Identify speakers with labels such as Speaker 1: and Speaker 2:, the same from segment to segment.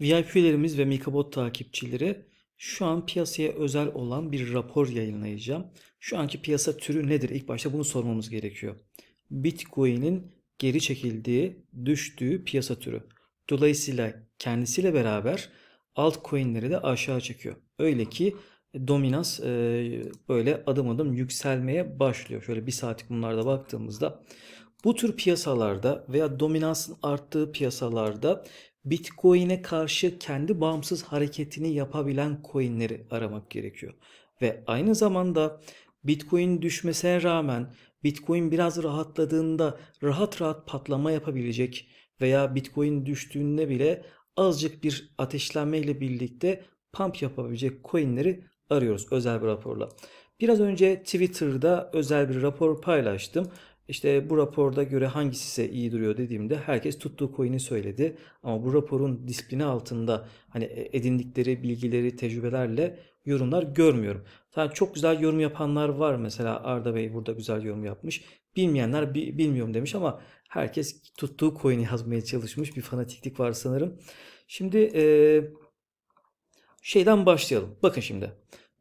Speaker 1: VIP'lerimiz ve Mikabot takipçileri şu an piyasaya özel olan bir rapor yayınlayacağım. Şu anki piyasa türü nedir? İlk başta bunu sormamız gerekiyor. Bitcoin'in geri çekildiği, düştüğü piyasa türü. Dolayısıyla kendisiyle beraber altcoin'leri de aşağı çekiyor. Öyle ki e, dominans e, böyle adım adım yükselmeye başlıyor. Şöyle bir saatlik bunlarda baktığımızda bu tür piyasalarda veya dominansın arttığı piyasalarda Bitcoin'e karşı kendi bağımsız hareketini yapabilen coinleri aramak gerekiyor. Ve aynı zamanda Bitcoin düşmesine rağmen Bitcoin biraz rahatladığında rahat rahat patlama yapabilecek veya Bitcoin düştüğünde bile azıcık bir ateşlenme ile birlikte pump yapabilecek coinleri arıyoruz özel bir raporla. Biraz önce Twitter'da özel bir rapor paylaştım. İşte bu raporda göre hangisi ise iyi duruyor dediğimde herkes tuttuğu coin'i söyledi. Ama bu raporun disiplini altında hani e, edindikleri bilgileri, tecrübelerle yorumlar görmüyorum. Tabii çok güzel yorum yapanlar var. Mesela Arda Bey burada güzel yorum yapmış. Bilmeyenler bilmiyorum demiş ama herkes tuttuğu coin'i yazmaya çalışmış. Bir fanatiklik var sanırım. Şimdi ee, şeyden başlayalım. Bakın şimdi.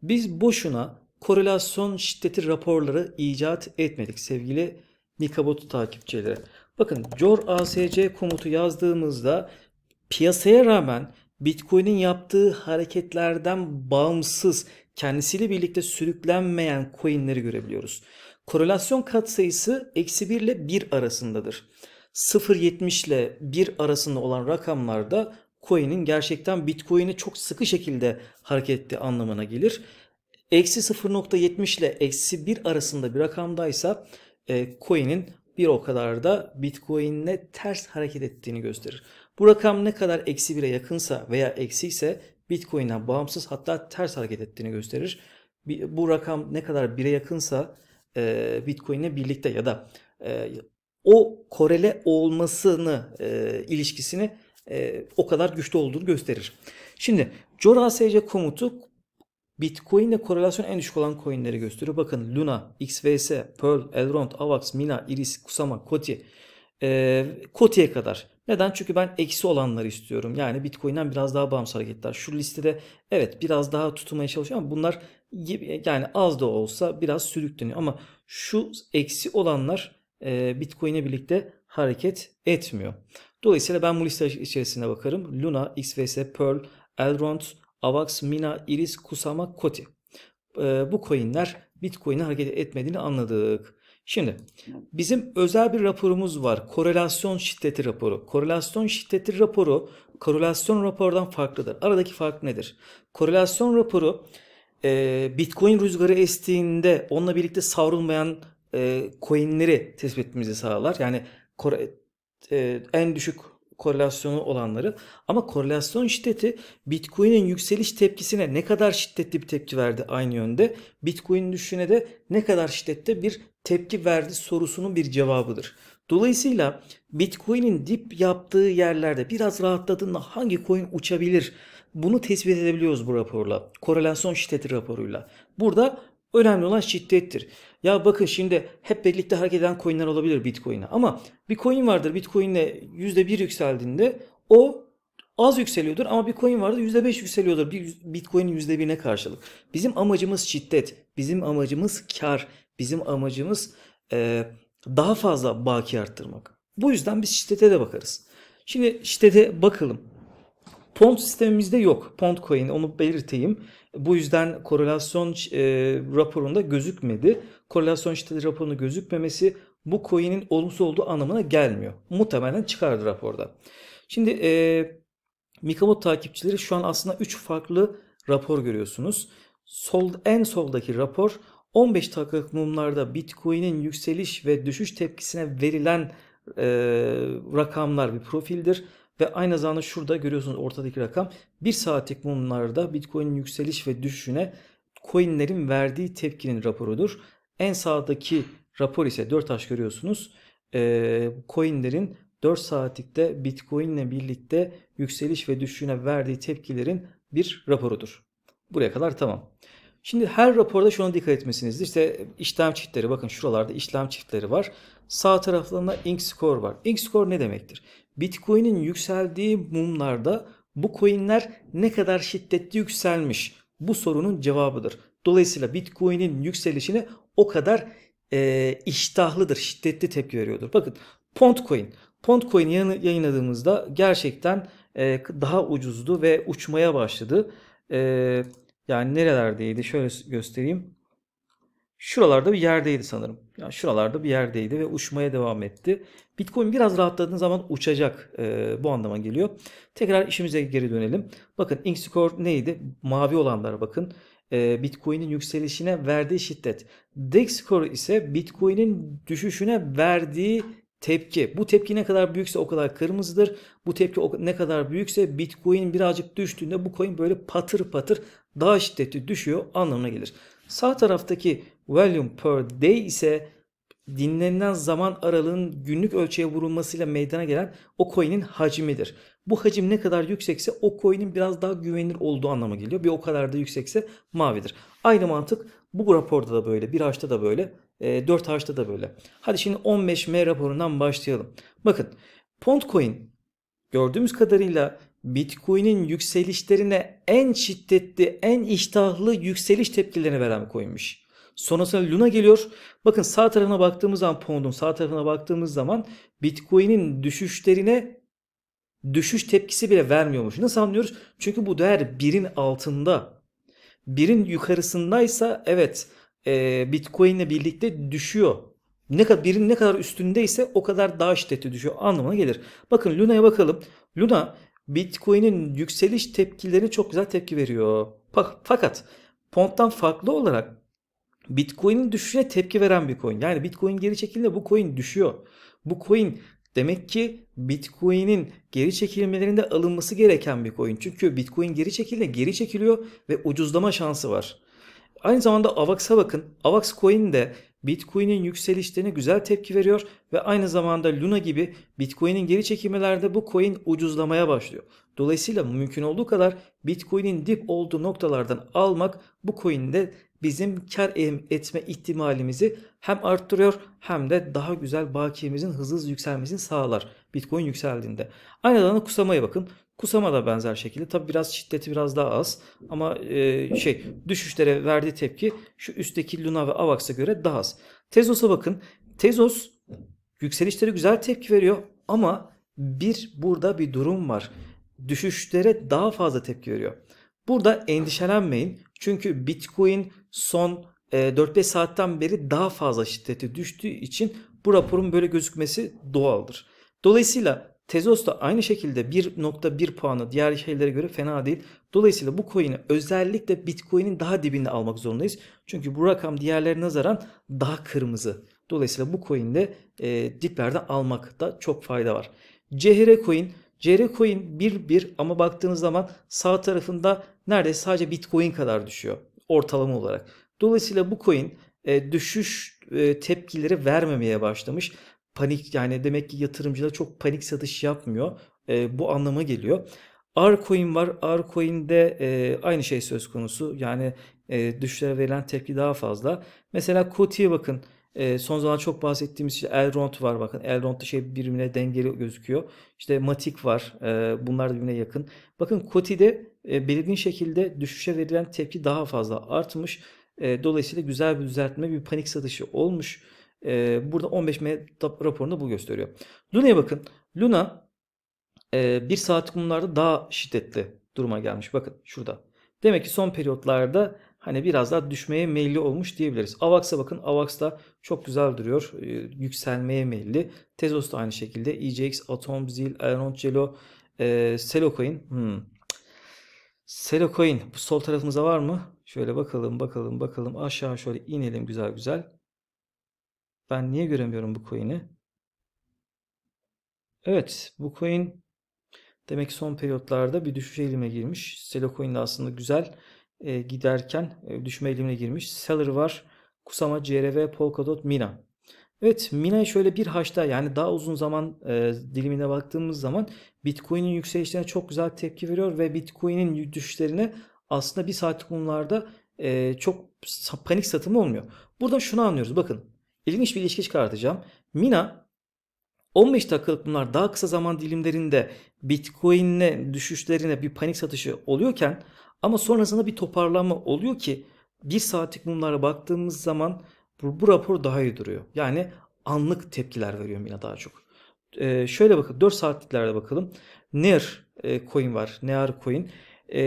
Speaker 1: Biz boşuna korelasyon şiddeti raporları icat etmedik sevgili Mikabot'u takipçileri. Bakın Jor asc komutu yazdığımızda piyasaya rağmen Bitcoin'in yaptığı hareketlerden bağımsız kendisiyle birlikte sürüklenmeyen coinleri görebiliyoruz. Korelasyon katsayısı eksi 1 ile 1 arasındadır. 0.70 ile 1 arasında olan rakamlarda coin'in gerçekten Bitcoin'i çok sıkı şekilde hareket ettiği anlamına gelir. Eksi 0.70 ile eksi 1 arasında bir rakamdaysa e, coin'in bir o kadar da Bitcoin'le ters hareket ettiğini gösterir. Bu rakam ne kadar eksi 1'e yakınsa veya eksi ise Bitcoin'den bağımsız hatta ters hareket ettiğini gösterir. Bu rakam ne kadar 1'e yakınsa e, Bitcoin'le birlikte ya da e, o korele olmasını e, ilişkisini e, o kadar güçlü olduğunu gösterir. Şimdi Jorasc komutu Bitcoin ile korelasyon en düşük olan coinleri gösteriyor. Bakın Luna, XVS, Pearl, Elrond, Avax, Mina, Iris, Kusama, Koti. Ee, Koti'ye kadar. Neden? Çünkü ben eksi olanları istiyorum. Yani Bitcoin'den biraz daha bağımsız hareketler. Şu listede evet biraz daha tutulmaya çalışıyor ama bunlar yani az da olsa biraz sürükleniyor. Ama şu eksi olanlar e, Bitcoin'e birlikte hareket etmiyor. Dolayısıyla ben bu liste içerisine bakarım. Luna, XVS, Pearl, Elrond, AVAX, MINA, IRIS, KUSAMA, KOTI. E, bu coinler Bitcoin'e hareket etmediğini anladık. Şimdi bizim özel bir raporumuz var. Korelasyon şiddeti raporu. Korelasyon şiddeti raporu korelasyon rapordan farklıdır. Aradaki fark nedir? Korelasyon raporu e, Bitcoin rüzgarı estiğinde onunla birlikte savrulmayan e, coinleri tespit etmemizi sağlar. Yani kore, e, en düşük korelasyonu olanları. Ama korelasyon şiddeti Bitcoin'in yükseliş tepkisine ne kadar şiddetli bir tepki verdi aynı yönde. Bitcoin düşüne de ne kadar şiddette bir tepki verdi sorusunun bir cevabıdır. Dolayısıyla Bitcoin'in dip yaptığı yerlerde biraz rahatladığında hangi coin uçabilir? Bunu tespit edebiliyoruz bu raporla. Korelasyon şiddeti raporuyla. Burada Önemli olan şiddettir. Ya bakın şimdi hep birlikte hareket eden coinler olabilir Bitcoin'e ama bir coin vardır Bitcoin'le yüzde bir yükseldiğinde o az yükseliyordur ama bir coin vardır yüzde beş yükseliyordur bir Bitcoin'in birine karşılık. Bizim amacımız şiddet, bizim amacımız kar, bizim amacımız e, daha fazla baki arttırmak. Bu yüzden biz şiddete de bakarız. Şimdi şiddete bakalım. Pond sistemimizde yok. Pond coin onu belirteyim. Bu yüzden korelasyon e, raporunda gözükmedi. Korelasyon şiddeti raporunda gözükmemesi bu coin'in olumsuz olduğu anlamına gelmiyor. Muhtemelen çıkardı raporda. Şimdi e, Mikabot takipçileri şu an aslında 3 farklı rapor görüyorsunuz. Sol, en soldaki rapor 15 dakikalık mumlarda Bitcoin'in yükseliş ve düşüş tepkisine verilen e, rakamlar bir profildir. Ve aynı zamanda şurada görüyorsunuz ortadaki rakam 1 saatlik mumlarda Bitcoin'in yükseliş ve düşüşüne coinlerin verdiği tepkinin raporudur. En sağdaki rapor ise 4 taş görüyorsunuz. E, coinlerin 4 saatlikte Bitcoin ile birlikte yükseliş ve düşüşüne verdiği tepkilerin bir raporudur. Buraya kadar tamam. Şimdi her raporda şuna dikkat etmesiniz. İşte işlem çiftleri bakın şuralarda işlem çiftleri var. Sağ taraflarında ink score var. Ink score ne demektir? Bitcoin'in yükseldiği mumlarda bu coinler ne kadar şiddetli yükselmiş? Bu sorunun cevabıdır. Dolayısıyla Bitcoin'in yükselişine o kadar e, iştahlıdır, şiddetli tepki veriyordur. Bakın Pontcoin. Pontcoin'i yayınladığımızda gerçekten e, daha ucuzdu ve uçmaya başladı. E, yani nerelerdeydi? Şöyle göstereyim şuralarda bir yerdeydi sanırım. Yani şuralarda bir yerdeydi ve uçmaya devam etti. Bitcoin biraz rahatladığın zaman uçacak e, bu anlama geliyor. Tekrar işimize geri dönelim. Bakın Inkscore neydi? Mavi olanlara bakın. E, Bitcoin'in yükselişine verdiği şiddet. Dexcore ise Bitcoin'in düşüşüne verdiği tepki. Bu tepki ne kadar büyükse o kadar kırmızıdır. Bu tepki ne kadar büyükse Bitcoin birazcık düştüğünde bu coin böyle patır patır daha şiddetli düşüyor anlamına gelir. Sağ taraftaki volume per day ise dinlenilen zaman aralığının günlük ölçüye vurulmasıyla meydana gelen o coin'in hacmidir. Bu hacim ne kadar yüksekse o coin'in biraz daha güvenilir olduğu anlamı geliyor. Bir o kadar da yüksekse mavidir. Aynı mantık bu raporda da böyle, bir harçta da böyle, 4 e, harçta da böyle. Hadi şimdi 15M raporundan başlayalım. Bakın Pound Coin gördüğümüz kadarıyla Bitcoin'in yükselişlerine en şiddetli, en iştahlı yükseliş tepkilerini veren bir Sonrasında Luna geliyor. Bakın sağ tarafına baktığımız zaman Pond'un sağ tarafına baktığımız zaman Bitcoin'in düşüşlerine düşüş tepkisi bile vermiyormuş. Nasıl anlıyoruz? Çünkü bu değer birin altında. Birin yukarısındaysa evet e, Bitcoin ile birlikte düşüyor. Ne kadar birin ne kadar üstündeyse o kadar daha şiddetli düşüyor anlamına gelir. Bakın Luna'ya bakalım. Luna Bitcoin'in yükseliş tepkilerine çok güzel tepki veriyor. Fakat Ponttan farklı olarak Bitcoin'in düşüşüne tepki veren bir coin. Yani Bitcoin geri çekildiğinde bu coin düşüyor. Bu coin demek ki Bitcoin'in geri çekilmelerinde alınması gereken bir coin. Çünkü Bitcoin geri çekildiğinde geri çekiliyor ve ucuzlama şansı var. Aynı zamanda AVAX'a bakın. AVAX coin de Bitcoin'in yükselişlerine güzel tepki veriyor ve aynı zamanda Luna gibi Bitcoin'in geri çekimlerde bu coin ucuzlamaya başlıyor. Dolayısıyla mümkün olduğu kadar Bitcoin'in dip olduğu noktalardan almak bu coin'de bizim kar etme ihtimalimizi hem arttırıyor hem de daha güzel bakiyemizin hızlı hızlı yükselmesini sağlar Bitcoin yükseldiğinde. Aynı zamanda kusamaya bakın. Kusama da benzer şekilde. Tabi biraz şiddeti biraz daha az ama e, şey düşüşlere verdiği tepki şu üstteki Luna ve Avax'a göre daha az. Tezos'a bakın. Tezos Yükselişlere güzel tepki veriyor ama bir burada bir durum var. Düşüşlere daha fazla tepki veriyor. Burada endişelenmeyin. Çünkü Bitcoin son 4-5 e, saatten beri daha fazla şiddete düştüğü için bu raporun böyle gözükmesi doğaldır. Dolayısıyla Tezos da aynı şekilde 1.1 puanı diğer şeylere göre fena değil. Dolayısıyla bu coin'i özellikle Bitcoin'in daha dibinde almak zorundayız. Çünkü bu rakam diğerlerine nazaran daha kırmızı. Dolayısıyla bu coin'de e, diplerden almakta çok fayda var. CHR coin CR coin 1.1 ama baktığınız zaman sağ tarafında neredeyse sadece Bitcoin kadar düşüyor ortalama olarak. Dolayısıyla bu coin e, düşüş e, tepkileri vermemeye başlamış. Panik yani demek ki yatırımcılar çok panik satış yapmıyor. E, bu anlama geliyor. Arcoin var. Arcoin'de e, aynı şey söz konusu. Yani e, düşüşlere verilen tepki daha fazla. Mesela Koti'ye bakın. E, son zaman çok bahsettiğimiz işte Elrond var bakın. Elrond da şey birbirine dengeli gözüküyor. İşte Matik var. E, bunlar da birbirine yakın. Bakın Koti'de e, belirgin şekilde düşüşe verilen tepki daha fazla artmış. E, dolayısıyla güzel bir düzeltme, bir panik satışı olmuş. E, burada 15 M raporunda bu gösteriyor. Luna'ya bakın. Luna e, bir saat kumlarda daha şiddetli duruma gelmiş. Bakın şurada. Demek ki son periyotlarda hani biraz daha düşmeye meyilli olmuş diyebiliriz. AVAX'a bakın AVAX da çok güzel duruyor. E, yükselmeye meyilli. Tezos da aynı şekilde. EJX, Atom, Zil, Aeroncelo, e, Selocoin. Hmm. Selocoin bu sol tarafımıza var mı? Şöyle bakalım bakalım bakalım aşağı şöyle inelim güzel güzel. Ben niye göremiyorum bu coin'i? Evet bu coin demek son periyotlarda bir düşüş eğilime girmiş. Selo Coin de aslında güzel e, giderken e, düşme eğilimine girmiş. Seller var. Kusama, CRV, Polkadot, Mina. Evet Mina'yı şöyle bir haçta yani daha uzun zaman e, dilimine baktığımız zaman Bitcoin'in yükselişlerine çok güzel tepki veriyor ve Bitcoin'in düşüşlerine aslında bir saatlik konularda e, çok panik satımı olmuyor. Buradan şunu anlıyoruz bakın ilginç bir ilişki çıkartacağım. Mina 15 dakikalık bunlar daha kısa zaman dilimlerinde Bitcoin'le düşüşlerine bir panik satışı oluyorken ama sonrasında bir toparlanma oluyor ki bir saatlik mumlara baktığımız zaman bu, bu rapor daha iyi duruyor. Yani anlık tepkiler veriyor yine daha çok. Ee, şöyle bakın 4 saatliklerde bakalım. Near e, coin var. Near coin. E,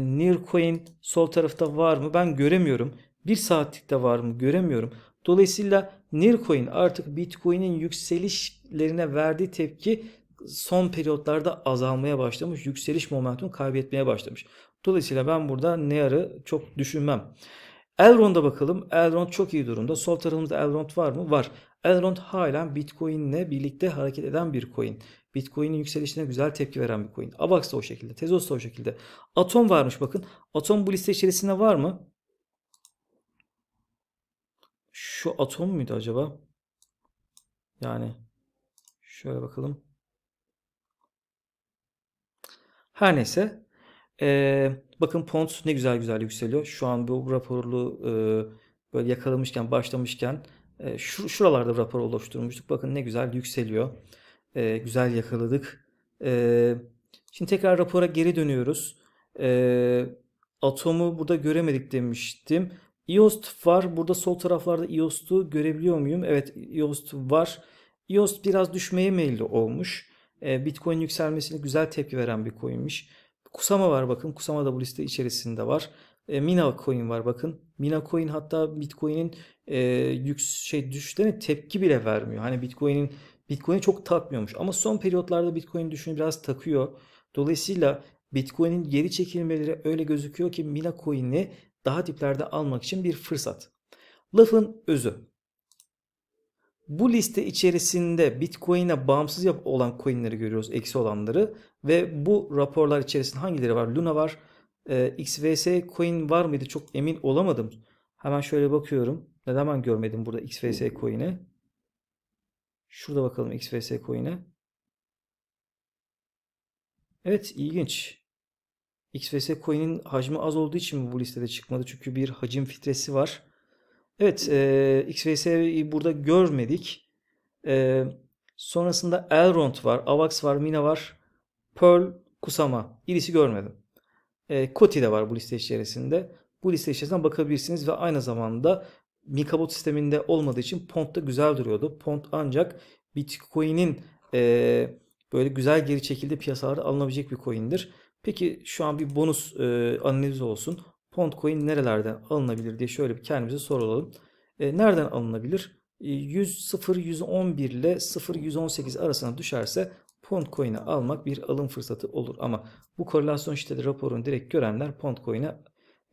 Speaker 1: Near coin sol tarafta var mı? Ben göremiyorum. 1 saatlikte var mı? Göremiyorum. Dolayısıyla Nircoin artık Bitcoin'in yükselişlerine verdiği tepki son periyotlarda azalmaya başlamış. Yükseliş momentum kaybetmeye başlamış. Dolayısıyla ben burada Near'ı çok düşünmem. Elrond'a bakalım. Elrond çok iyi durumda. Sol tarafımızda Elrond var mı? Var. Elrond halen Bitcoin'le birlikte hareket eden bir coin. Bitcoin'in yükselişine güzel tepki veren bir coin. Avax da o şekilde. Tezos da o şekilde. Atom varmış bakın. Atom bu liste içerisinde var mı? Şu atom muydu acaba? Yani şöyle bakalım. Her neyse. Ee, bakın pont ne güzel güzel yükseliyor. Şu an bu raporlu e, böyle yakalamışken, başlamışken e, şu, şuralarda rapor oluşturmuştuk. Bakın ne güzel yükseliyor. E, güzel yakaladık. E, şimdi tekrar rapora geri dönüyoruz. E, atomu burada göremedik demiştim. Yoast var. Burada sol taraflarda Yoast'u görebiliyor muyum? Evet Yoast var. Yoast biraz düşmeye meyilli olmuş. Ee, Bitcoin yükselmesine güzel tepki veren bir coinmiş. Kusama var bakın. Kusama da bu liste içerisinde var. Ee, Mina coin var bakın. Mina coin hatta Bitcoin'in e, yük şey düşüşlerine tepki bile vermiyor. Hani Bitcoin'in Bitcoin'i çok takmıyormuş ama son periyotlarda Bitcoin düşünü biraz takıyor. Dolayısıyla Bitcoin'in geri çekilmeleri öyle gözüküyor ki Mina coin'i daha tiplerde almak için bir fırsat. Lafın özü. Bu liste içerisinde Bitcoin'e bağımsız yap olan coinleri görüyoruz. Eksi olanları. Ve bu raporlar içerisinde hangileri var? Luna var. E, ee, XVS coin var mıydı? Çok emin olamadım. Hemen şöyle bakıyorum. Neden ben görmedim burada XVS coin'i? Şurada bakalım XVS coin'e. Evet ilginç. XVS coin'in hacmi az olduğu için mi bu listede çıkmadı? Çünkü bir hacim filtresi var. Evet e, XVS'yi burada görmedik. E, sonrasında Elrond var, Avax var, Mina var, Pearl, Kusama. İrisi görmedim. E, Koti de var bu liste içerisinde. Bu liste içerisinden bakabilirsiniz ve aynı zamanda Mikabot sisteminde olmadığı için Pont da güzel duruyordu. Pont ancak Bitcoin'in e, böyle güzel geri çekildi piyasalarda alınabilecek bir coin'dir. Peki şu an bir bonus e, analiz olsun. Pontcoin nerelerden alınabilir diye şöyle bir kendimize soralım. E, nereden alınabilir? E, 100 0 111 ile 0 118 arasına düşerse Pontcoin'e almak bir alım fırsatı olur ama bu korelasyon şiddeti raporunu direkt görenler Pontcoin'e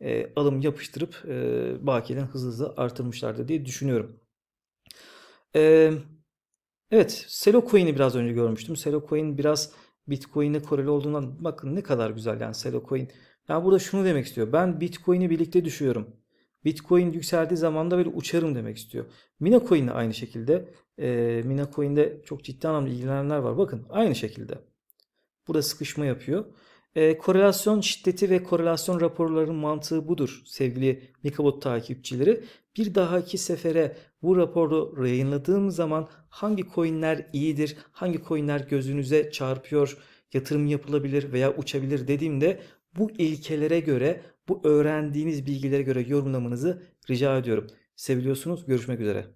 Speaker 1: e, alım yapıştırıp e, bakiyeden hızlı hızlı artırmışlardı diye düşünüyorum. E, evet, Selo Coin'i biraz önce görmüştüm. Selo Coin biraz Bitcoin'e koreli olduğundan bakın ne kadar güzel yani Selocoin. Ya burada şunu demek istiyor. Ben Bitcoin'i birlikte düşüyorum. Bitcoin yükseldiği zaman da böyle uçarım demek istiyor. Mina Coin de aynı şekilde. E, Mina Coin'de çok ciddi anlamda ilgilenenler var. Bakın aynı şekilde. Burada sıkışma yapıyor. E, korelasyon şiddeti ve korelasyon raporlarının mantığı budur sevgili Mikabot takipçileri. Bir dahaki sefere bu raporu yayınladığım zaman hangi coinler iyidir, hangi coinler gözünüze çarpıyor, yatırım yapılabilir veya uçabilir dediğimde bu ilkelere göre, bu öğrendiğiniz bilgilere göre yorumlamanızı rica ediyorum. Seviliyorsunuz. Görüşmek üzere.